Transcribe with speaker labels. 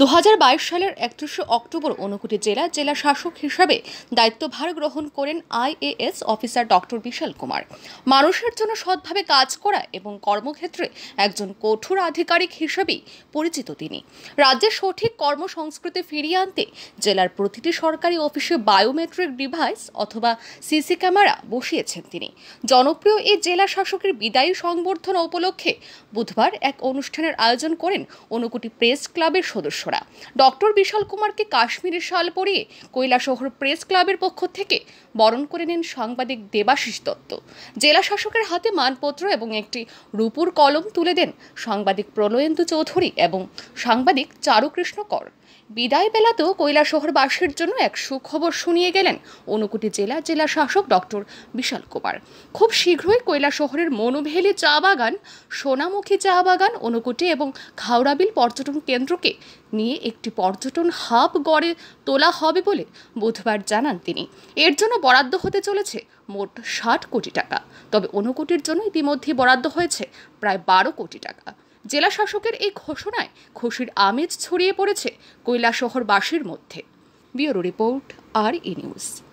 Speaker 1: দু সালের একত্রিশে অক্টোবর অনুকুটি জেলা জেলা শাসক হিসাবে দায়িত্বভার গ্রহণ করেন IAS officer doctor Bishal Kumar মানুষের জন্য সৎভাবে কাজ করা এবং কর্মক্ষেত্রে একজন কঠোর আধিকারিক হিসেবেই পরিচিত তিনি রাজ্যের সঠিক কর্মসংস্কৃতি ফিরিয়ে আনতে জেলার প্রতিটি সরকারি অফিসে বায়োমেট্রিক ডিভাইস অথবা সিসি ক্যামেরা বসিয়েছেন তিনি জনপ্রিয় এই জেলা শাসকের বিদায়ী সংবর্ধনা উপলক্ষে বুধবার এক অনুষ্ঠানের আয়োজন করেন অনুকুটি প্রেস ক্লাবের সদস্য সদস্যরা ডক্টর বিশাল কুমারকে কাশ্মীরি শাল পরিয়ে কৈলাসহর প্রেস ক্লাবের পক্ষ থেকে বরণ করে নেন সাংবাদিক দেবাশিস দত্ত জেলা শাসকের হাতে মানপত্র এবং একটি রূপুর কলম তুলে দেন সাংবাদিক প্রলয়েন্দু চৌধুরী এবং সাংবাদিক চারুকৃষ্ণ কর বিদায় বেলাতেও কৈলাসহরবাসীর জন্য এক সুখবর শুনিয়ে গেলেন অনুকুটি জেলা জেলা শাসক ডক্টর বিশাল কুমার খুব শীঘ্রই কৈলাসহরের মনুভেলি চা বাগান সোনামুখী চা বাগান অনুকুটি এবং খাওড়াবিল পর্যটন কেন্দ্রকে নিয়ে একটি পর্যটন হাব গড়ে তোলা হবে বলে বুধবার জানান তিনি এর জন্য বরাদ্দ হতে চলেছে মোট ষাট কোটি টাকা তবে অনুকোটির জন্য ইতিমধ্যে বরাদ্দ হয়েছে প্রায় বারো কোটি টাকা জেলা শাসকের এই ঘোষণায় খুশির আমেজ ছড়িয়ে পড়েছে কৈলাসহরবাসীর মধ্যে bureau report R E news